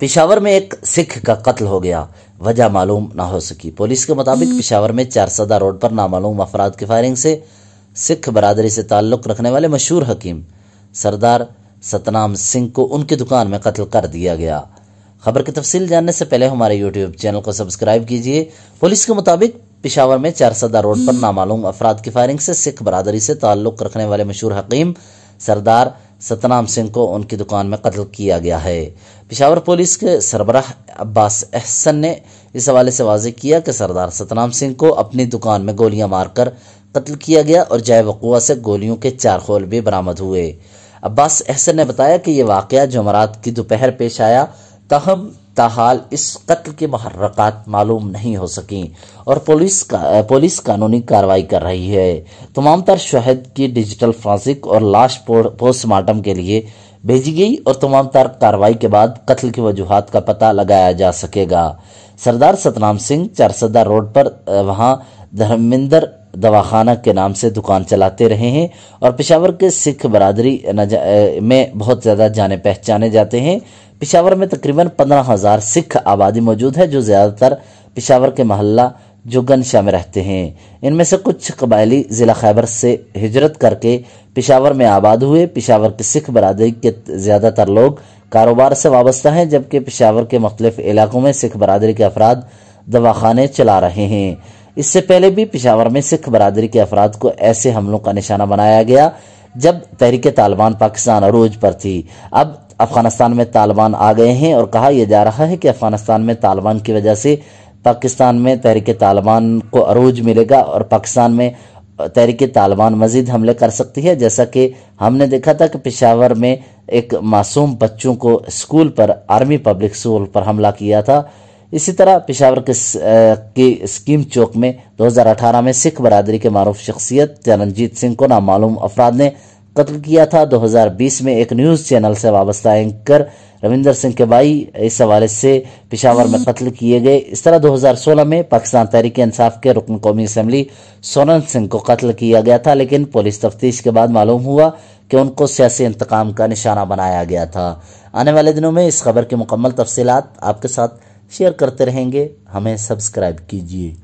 पिशावर में एक सिख का कत्ल हो गया वजह मालूम ना हो सकी पुलिस के मुताबिक हम्म। पिशावर में चारसदा रोड पर नामालूम अफराद की फायरिंग से सिख बरादरी से ताल्लुक़ रखने वाले मशहूर हकीम सरदार सतनाम सिंह को उनकी दुकान में कत्ल कर दिया गया खबर की तफसील जानने से पहले हमारे यूट्यूब चैनल को सब्सक्राइब कीजिए पुलिस के मुताबिक पिशावर में चारसदा रोड पर हम्म। नामालूम अफराद की फायरिंग से सिख बरादरी से ताल्लुक़ रखने वाले मशहूर हकीम सरदार सतनाम सिंह को उनकी दुकान में कत्ल किया गया है पिशावर पुलिस के सरबराह अब्बास अहसन ने इस हवाले से वाजे किया कि सरदार सतनाम सिंह को अपनी दुकान में गोलियां मारकर कत्ल किया गया और जय वकुआ से गोलियों के चार खोल भी बरामद हुए अब्बास अहसन ने बताया कि यह वाक़ जमरात की दोपहर पेश आया तहम ताहाल इस कत्ल के महर्रकात मालूम नहीं हो सकी और पुलिस का पुलिस कानूनी कार्रवाई कर रही है तमाम तर शहद की डिजिटल फ्रांसिक और लाश पोस्टमार्टम के लिए भेजी गई और तमाम तर कार्रवाई के बाद कत्ल की वजूहत का पता लगाया जा सकेगा सरदार सतनाम सिंह चारसदा रोड पर वहां धर्मेंद्र दवाखाना के नाम से दुकान चलाते रहे हैं और पिशावर के सिख बरादरी में बहुत ज़्यादा जाने पहचाने जाते हैं पिशावर में तकरीबन पंद्रह हज़ार सिख आबादी मौजूद है जो ज़्यादातर पिशावर के महल्ला जुगन शाह में रहते हैं इनमें से कुछ कबायली ज़िला खैबर से हिजरत करके पिशावर में आबाद हुए पिशावर के सिख बरदरी के ज़्यादातर लोग कारोबार से वाबस्ता हैं जबकि पिशावर के मुख्तलिफ इलाकों में सिख बरदरी के अफराद दवाखाने चला रहे हैं इससे पहले भी पिशावर में सिख बरादरी के अफराद को ऐसे हमलों का निशाना बनाया गया जब तहरीक तालिबान पाकिस्तान अरूज पर थी अब अफगानिस्तान में तालिबान आ गए हैं और कहा यह जा रहा है कि अफगानिस्तान में तालिबान की वजह से पाकिस्तान में तहरीक तालिबान को अरूज मिलेगा और पाकिस्तान में तहरीक तालिबान मजीद हमले कर सकती है जैसा कि हमने देखा था कि पिशावर में एक मासूम बच्चों को स्कूल पर आर्मी पब्लिक स्कूल पर हमला किया था इसी तरह पिशावर के स्कीम चौक में 2018 में सिख बरादरी के मारूफ शख्सियत चरणजीत सिंह को नामालूम अफराद ने कत्ल किया था 2020 में एक न्यूज़ चैनल से वाबस्ता एंकर रविंदर सिंह के भाई इस हवाले से पिशावर में कत्ल किए गए इस तरह 2016 में पाकिस्तान तहरीक इंसाफ के रुकन कौमी असम्बली सोनन सिंह को कत्ल किया गया था लेकिन पुलिस तफ्तीश के बाद मालूम हुआ कि उनको सियासी इंतकाम का निशाना बनाया गया था आने वाले दिनों में इस खबर की मुकम्मल तफसीत आपके साथ शेयर करते रहेंगे हमें सब्सक्राइब कीजिए